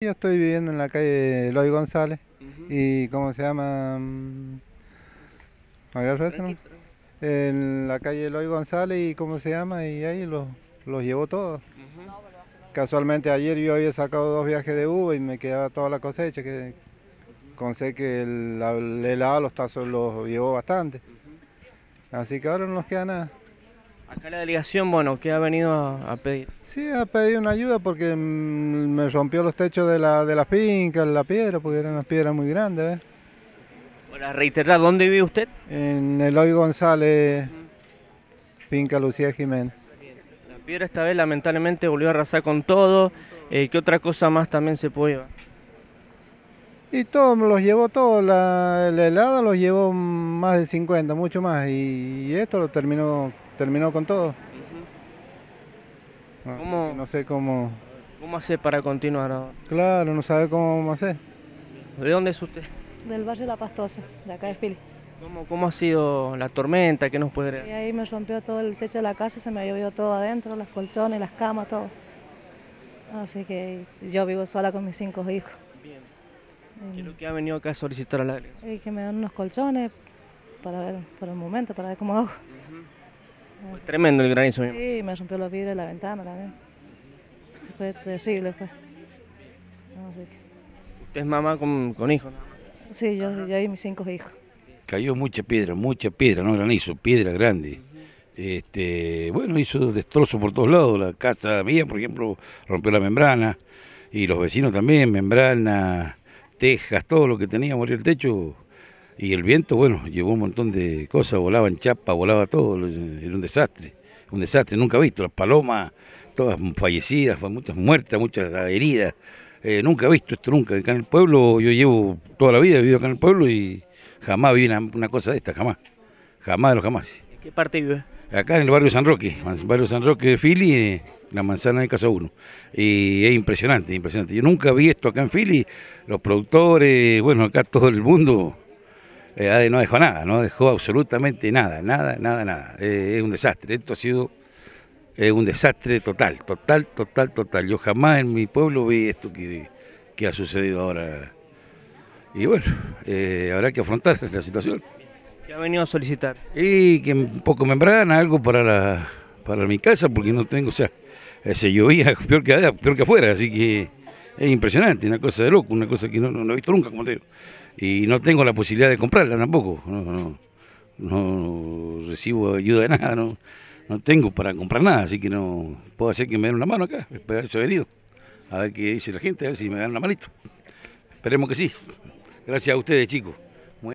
Yo estoy viviendo en la calle Eloy González y ¿cómo se llama? Mm, en la calle Eloy González y ¿cómo se llama? Y ahí los, los llevo todos. Casualmente ayer yo había sacado dos viajes de uva y me quedaba toda la cosecha, que con sé que el, helado los los llevó bastante. Así que ahora no nos queda nada. Acá la delegación, bueno, ¿qué ha venido a, pedir? Sí, ha pedido una ayuda porque mm, me rompió los techos de la, de la finca, la piedra, porque eran unas piedras muy grandes, ¿ves? Para reiterar, ¿dónde vive usted? En Eloy González, finca Lucía Jiménez. La piedra esta vez lamentablemente volvió a arrasar con todo. Eh, ¿Qué otra cosa más también se puede llevar? Y todo, los llevó todo, la, helada los llevó más de 50, mucho más, y, esto lo terminó, terminó con todo. Ah, no sé cómo... ¿Cómo hacer para continuar ahora? Claro, no sabe cómo hacer. ¿De dónde es usted? Del barrio La Pastosa, de acá de Philly. ¿Cómo, ha sido la tormenta? ¿Qué nos puede Y ahí me rompió todo el techo de la casa, se me llovió todo adentro, los colchones, las camas, todo. Así que yo vivo sola con mis cinco hijos. Eh, ¿Qué lo que ha venido acá a solicitar a la eh, que me dan unos colchones para ver, por el momento, para ver cómo hago. fue tremendo el granizo. Sí, me rompió los vidrios de la ventana también. fue terrible, fue. ¿Usted es mamá con, con hijos? Sí, yo, y mis cinco hijos. Cayó mucha piedra, mucha piedra, no granizo, piedra grande. Este, bueno, hizo destrozo por todos lados. La casa mía, por ejemplo, rompió la membrana y los vecinos también, membrana, tejas, todo lo que tenía, morir el techo. Y el viento, bueno, llevó un montón de cosas, volaban chapa, volaba todo, era un desastre, un desastre, nunca visto, las palomas, todas fallecidas, muchas muertas, muchas heridas, eh, nunca nunca visto esto, nunca, acá en el pueblo, yo llevo toda la vida, vivido acá en el pueblo y jamás vi una, una cosa de esta, jamás, jamás de los jamás. ¿En qué parte vive? acá en el barrio San Roque, el barrio San Roque de Philly, eh, la manzana de Casa 1. Y es impresionante, impresionante. Yo nunca vi esto acá en Philly, los productores, bueno, acá todo el mundo eh, no dejó nada, no dejó absolutamente nada, nada, nada, nada. Eh, es un desastre, esto ha sido un desastre total, total, total, total. Yo jamás en mi pueblo vi esto que, que ha sucedido ahora. Y bueno, habrá que afrontar la situación. ¿Qué ha venido a solicitar? Y que un poco membrana, algo para, para mi casa, porque no tengo, o sea, se llovía peor que, que afuera, así que es impresionante, una cosa de loco, una cosa que no, he visto nunca, como digo. Y no tengo la posibilidad de comprarla tampoco, no, recibo ayuda de nada, no, no tengo para comprar nada, así que no puedo hacer que me den una mano acá, después de eso venido. A ver qué dice la gente, a ver si me dan una manito. Esperemos que sí. Gracias a ustedes, chicos.